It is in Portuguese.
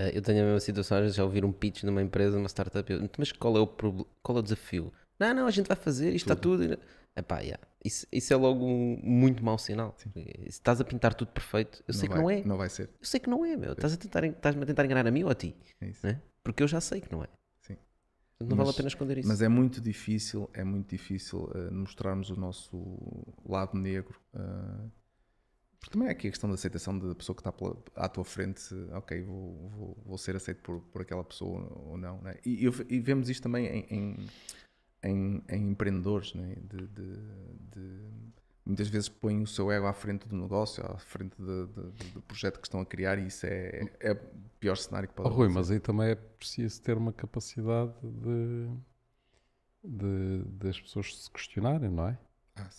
Eh, eu tenho a mesma situação, às vezes já ouvir um pitch numa empresa, numa startup, eu, mas qual é o qual é o desafio? Não, não, a gente vai fazer, isto tudo. está tudo. Epá, yeah. isso, isso é logo um muito mau sinal. Eh, se estás a pintar tudo perfeito, eu não sei vai, que não é. Não vai ser. Eu sei que não é, meu. Estás-me a, tentar, estás a tentar enganar a mim ou a ti. É né? Porque eu já sei que não é. Sim. Não mas, vale a pena esconder isso. Mas é muito difícil, é muito difícil uh, mostrarmos o nosso lado negro. Uh, porque também é aqui a questão da aceitação da pessoa que está à tua frente, ok, vou, vou, vou ser aceito por, por aquela pessoa ou não. Né? E, e, vemos isto também em, em, em, em empreendedores, né? de, de, de, muitas vezes põem o seu ego à frente do negócio, à frente de, do projeto que estão a criar, e isso é, é, o pior cenário que pode oh, Rui, acontecer. mas aí também é preciso ter uma capacidade de, de, das pessoas se questionarem, não é? Ah,